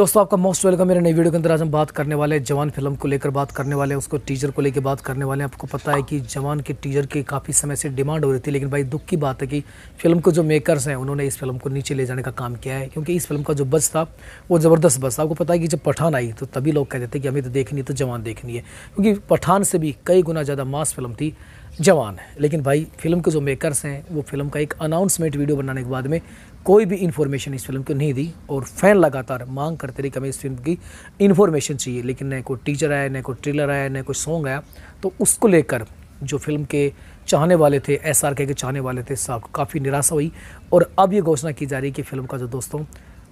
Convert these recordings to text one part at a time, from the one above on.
दोस्तों आपका most welcome मेरे नई वीडियो के अंदर आज हम बात करने वाले हैं जवान फिल्म को लेकर बात करने वाले हैं उसको टीजर को लेकर बात करने वाले हैं आपको पता है कि जवान के टीजर की काफ़ी समय से डिमांड हो रही थी लेकिन भाई दुख की बात है कि फिल्म को जो मेकर्स हैं उन्होंने इस फिल्म को नीचे ले जाने का काम किया है क्योंकि इस फिल्म का जो बस था वो ज़बरदस्त बस था आपको पता है कि जब पठान आई तो तभी लोग कहते थे कि हमें तो देखनी है तो जवान देखनी है क्योंकि पठान से भी कई गुना ज़्यादा मास फिल्म थी जवान है लेकिन भाई फिल्म के जो मेकर्स हैं वो फिल्म का एक अनाउंसमेंट वीडियो बनाने के बाद में कोई भी इन्फॉर्मेशन इस फिल्म को नहीं दी और फैन लगातार मांग करते रहे कि हमें इस फिल्म की इन्फॉर्मेशन चाहिए लेकिन न कोई टीचर आया न कोई ट्रेलर आया न कोई सॉन्ग आया तो उसको लेकर जो फिल्म के चाहने वाले थे एस आर के, के चाहने वाले थे साहब काफ़ी निराशा हुई और अब ये घोषणा की जा रही है कि फिल्म का जो दोस्तों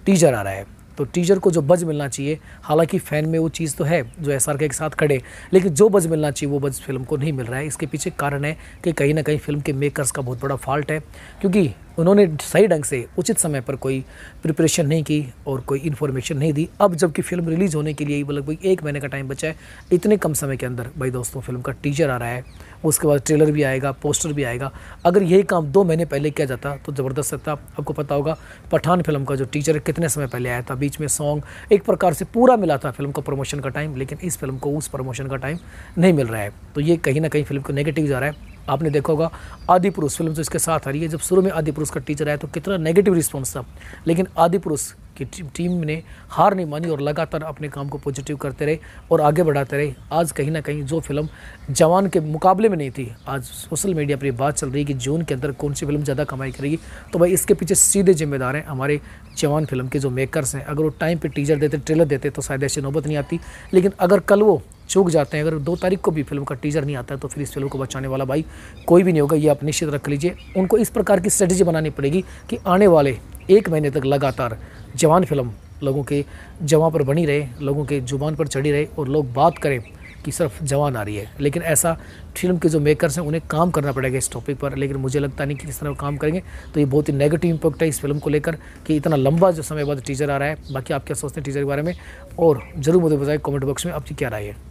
टीजर आ रहा है तो टीजर को जो बज मिलना चाहिए हालांकि फ़ैन में वो चीज़ तो है जो एस के साथ खड़े लेकिन जो बज मिलना चाहिए वो बज फिल्म को नहीं मिल रहा है इसके पीछे कारण है कि कहीं ना कहीं फिल्म के मेकर्स का बहुत बड़ा फॉल्ट है क्योंकि उन्होंने सही ढंग से उचित समय पर कोई प्रिपरेशन नहीं की और कोई इन्फॉर्मेशन नहीं दी अब जबकि फिल्म रिलीज़ होने के लिए लगभग एक महीने का टाइम बचा है इतने कम समय के अंदर भाई दोस्तों फिल्म का टीजर आ रहा है उसके बाद ट्रेलर भी आएगा पोस्टर भी आएगा अगर यही काम दो महीने पहले किया जाता तो ज़बरदस्त रहता आपको पता होगा पठान फिल्म का जो टीचर कितने समय पहले आया था बीच में सॉन्ग एक प्रकार से पूरा मिला था फिल्म को प्रमोशन का टाइम लेकिन इस फिल्म को उस प्रमोशन का टाइम नहीं मिल रहा है तो ये कहीं ना कहीं फिल्म को नेगेटिव जा रहा है आपने देखा होगा आदि पुरुष फिल्म जो तो इसके साथ आ रही है जब शुरू में आदि पुरुष का टीचर आया तो कितना नेगेटिव रिस्पॉन्स था लेकिन आदि पुरुष की टीम ने हार नहीं मानी और लगातार अपने काम को पॉजिटिव करते रहे और आगे बढ़ाते रहे आज कहीं ना कहीं जो फिल्म जवान के मुकाबले में नहीं थी आज सोशल मीडिया पर ये बात चल रही है कि जून के अंदर कौन सी फिल्म ज़्यादा कमाई करेगी तो भाई इसके पीछे सीधे जिम्मेदार हैं हमारे जवान फिल्म के जो मेकर्स हैं अगर वो टाइम पर टीजर देते ट्रेलर देते तो शायद ऐसी नौबत नहीं आती लेकिन अगर कल वो चूक जाते हैं अगर दो तारीख को भी फिल्म का टीजर नहीं आता है तो फिर इस फिल्म को बचाने वाला भाई कोई भी नहीं होगा ये आप निश्चित रख लीजिए उनको इस प्रकार की स्ट्रेटजी बनानी पड़ेगी कि आने वाले एक महीने तक लगातार जवान फिल्म लोगों के जवान पर बनी रहे लोगों के जुबान पर चढ़ी रहे और लोग बात करें कि सिर्फ जवान आ रही है लेकिन ऐसा फिल्म के जो मेकर्स हैं उन्हें काम करना पड़ेगा इस टॉपिक पर लेकिन मुझे लगता नहीं कि किस तरह काम करेंगे तो ये बहुत ही नेगेटिव इम्पैक्ट है इस फिल्म को लेकर कि इतना लंबा जो समय बाद टीजर आ रहा है बाकी आप क्या सोचते हैं टीजर के बारे में और ज़रूर मुझे बताएं कमेंट बॉक्स में आपकी क्या राय है